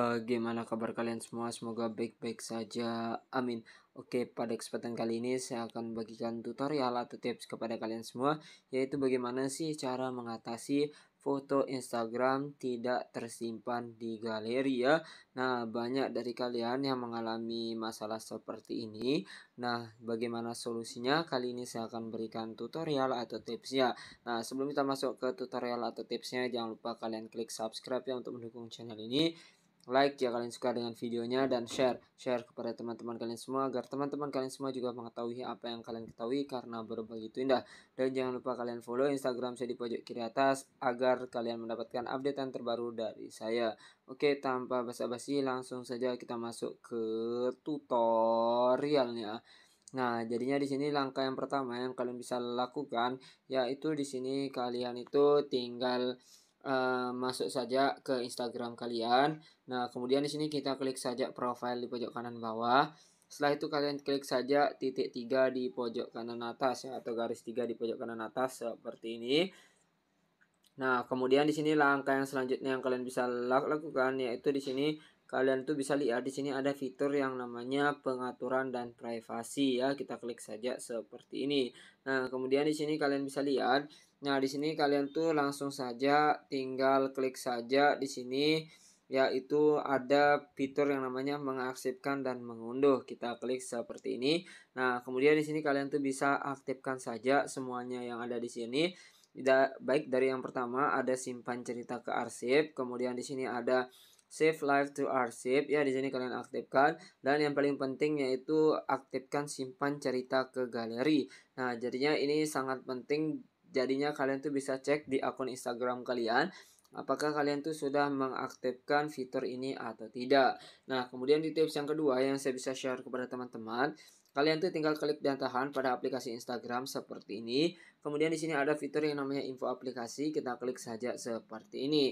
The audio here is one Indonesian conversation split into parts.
Bagaimana eh, kabar kalian semua? Semoga baik-baik saja. Amin. Oke, pada kesempatan kali ini saya akan bagikan tutorial atau tips kepada kalian semua, yaitu bagaimana sih cara mengatasi foto Instagram tidak tersimpan di galeri ya. Nah, banyak dari kalian yang mengalami masalah seperti ini. Nah, bagaimana solusinya? Kali ini saya akan berikan tutorial atau tipsnya. Nah, sebelum kita masuk ke tutorial atau tipsnya, jangan lupa kalian klik subscribe ya untuk mendukung channel ini like ya kalian suka dengan videonya dan share share kepada teman-teman kalian semua agar teman-teman kalian semua juga mengetahui apa yang kalian ketahui karena berbagi itu indah dan jangan lupa kalian follow instagram saya di pojok kiri atas agar kalian mendapatkan updatean terbaru dari saya oke tanpa basa-basi langsung saja kita masuk ke tutorialnya Nah, jadinya di sini langkah yang pertama yang kalian bisa lakukan yaitu di sini kalian itu tinggal Eh, masuk saja ke Instagram kalian. Nah, kemudian di sini kita klik saja profile di pojok kanan bawah. Setelah itu kalian klik saja titik tiga di pojok kanan atas ya atau garis tiga di pojok kanan atas seperti ini. Nah, kemudian di sini langkah yang selanjutnya yang kalian bisa lakukan yaitu di sini kalian tuh bisa lihat di sini ada fitur yang namanya pengaturan dan privasi ya kita klik saja seperti ini nah kemudian di sini kalian bisa lihat nah di sini kalian tuh langsung saja tinggal klik saja di sini yaitu ada fitur yang namanya mengaktifkan dan mengunduh kita klik seperti ini nah kemudian di sini kalian tuh bisa aktifkan saja semuanya yang ada di sini tidak baik dari yang pertama ada simpan cerita ke arsip kemudian di sini ada save live to archive ya di sini kalian aktifkan dan yang paling penting yaitu aktifkan simpan cerita ke galeri nah jadinya ini sangat penting jadinya kalian tuh bisa cek di akun Instagram kalian apakah kalian tuh sudah mengaktifkan fitur ini atau tidak. Nah, kemudian di tips yang kedua yang saya bisa share kepada teman-teman, kalian tuh tinggal klik dan tahan pada aplikasi Instagram seperti ini. Kemudian di sini ada fitur yang namanya info aplikasi, kita klik saja seperti ini.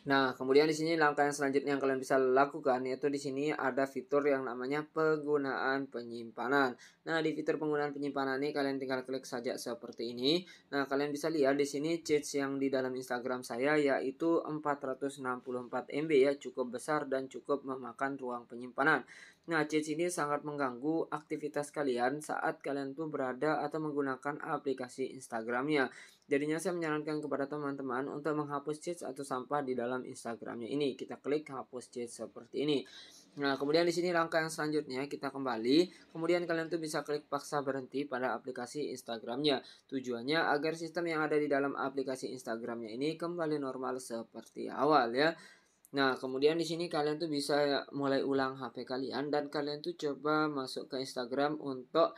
Nah, kemudian di sini langkah yang selanjutnya yang kalian bisa lakukan yaitu di sini ada fitur yang namanya penggunaan penyimpanan. Nah, di fitur penggunaan penyimpanan ini kalian tinggal klik saja seperti ini. Nah, kalian bisa lihat di sini cheats yang di dalam Instagram saya yaitu 464 MB ya, cukup besar dan cukup memakan ruang penyimpanan. Nah, cheats ini sangat mengganggu aktivitas kalian saat kalian tuh berada atau menggunakan aplikasi Instagramnya. Jadinya saya menyarankan kepada teman-teman untuk menghapus cheats atau sampah di dalam Instagramnya ini. Kita klik hapus cheats seperti ini. Nah, kemudian di sini langkah yang selanjutnya kita kembali. Kemudian kalian tuh bisa klik paksa berhenti pada aplikasi Instagramnya. Tujuannya agar sistem yang ada di dalam aplikasi Instagramnya ini kembali normal seperti awal ya. Nah, kemudian di sini kalian tuh bisa mulai ulang HP kalian dan kalian tuh coba masuk ke Instagram untuk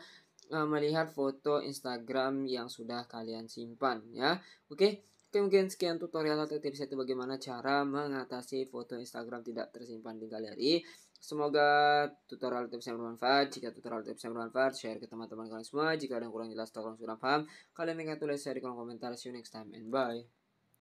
Eh, melihat foto Instagram yang sudah kalian simpan ya. Oke, oke mungkin sekian tutorial atau tips itu bagaimana cara mengatasi foto Instagram tidak tersimpan di galeri. Semoga tutorial tips yang bermanfaat. Jika tutorial tips yang bermanfaat, share ke teman-teman kalian semua. Jika ada yang kurang jelas atau kurang sudah paham, kalian ingat tulis saya di kolom komentar. See you next time and bye.